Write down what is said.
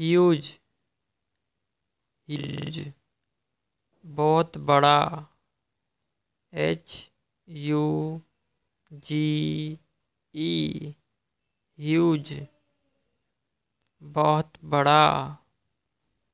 huge huge बहुत बड़ा H U G E huge बहुत बड़ा